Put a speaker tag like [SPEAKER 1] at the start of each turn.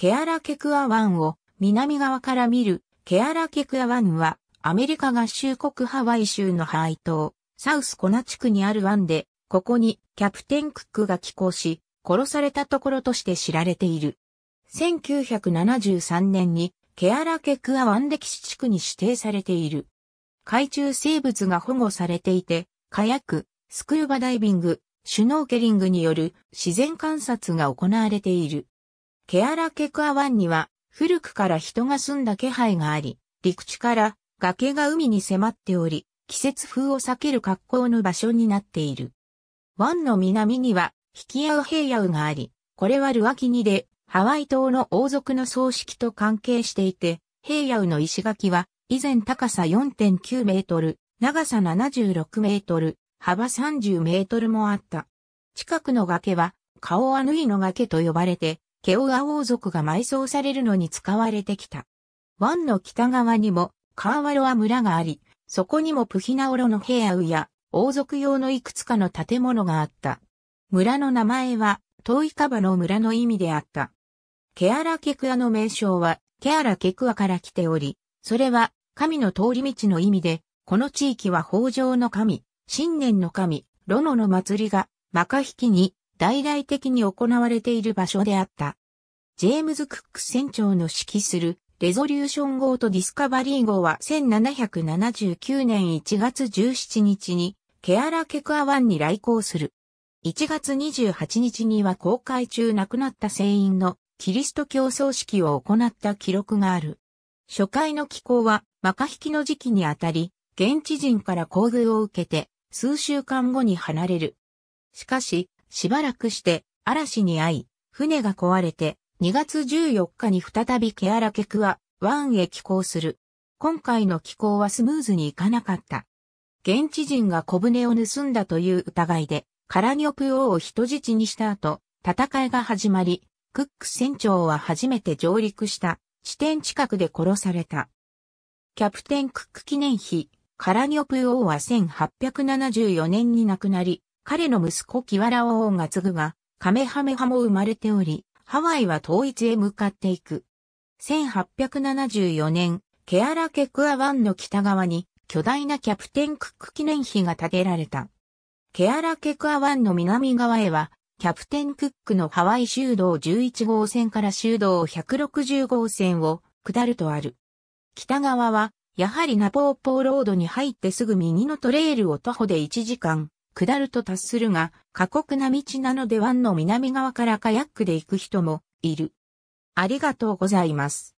[SPEAKER 1] ケアラケクア湾を南側から見るケアラケクア湾はアメリカ合衆国ハワイ州のハワイ島、サウスコナ地区にある湾で、ここにキャプテンクックが寄港し、殺されたところとして知られている。1973年にケアラケクア湾歴史地区に指定されている。海中生物が保護されていて、カヤク、スクーバダイビング、シュノーケリングによる自然観察が行われている。ケアラケクア湾には古くから人が住んだ気配があり、陸地から崖が海に迫っており、季節風を避ける格好の場所になっている。湾の南には引き合うヘイヤウがあり、これはルアキニでハワイ島の王族の葬式と関係していて、ヘイヤウの石垣は以前高さ4.9メートル、長さ76メートル、幅30メートルもあった。近くの崖は、カオアヌイの崖と呼ばれて、ケオア王族が埋葬されるのに使われてきた。湾の北側にもカーワロア村があり、そこにもプヒナオロの部アや王族用のいくつかの建物があった。村の名前は遠いカバの村の意味であった。ケアラケクアの名称はケアラケクアから来ており、それは神の通り道の意味で、この地域は豊穣の神、新年の神、ロノの祭りが、マカヒキに大々的に行われている場所であった。ジェームズ・クック船長の指揮するレゾリューション号とディスカバリー号は1779年1月17日にケアラケクア湾に来航する。1月28日には航海中亡くなった船員のキリスト教葬式を行った記録がある。初回の寄港はマカヒキの時期にあたり、現地人から厚遇を受けて数週間後に離れる。しかし、しばらくして嵐に遭い、船が壊れて2月14日に再びケアラケクア湾へ寄港する。今回の寄港はスムーズにいかなかった。現地人が小舟を盗んだという疑いで、カラニョプ王を人質にした後、戦いが始まり、クック船長は初めて上陸した地点近くで殺された。キャプテンクック記念碑、カラニョプ王は1874年に亡くなり、彼の息子キワラオ王が継ぐが、カメハメハも生まれており、ハワイは統一へ向かっていく。1874年、ケアラケクア湾の北側に巨大なキャプテンクック記念碑が建てられた。ケアラケクア湾の南側へは、キャプテンクックのハワイ修道11号線から修道160号線を下るとある。北側は、やはりナポーポーロードに入ってすぐ右のトレイルを徒歩で1時間、下ると達するが、過酷な道なので湾の南側からカヤックで行く人もいる。ありがとうございます。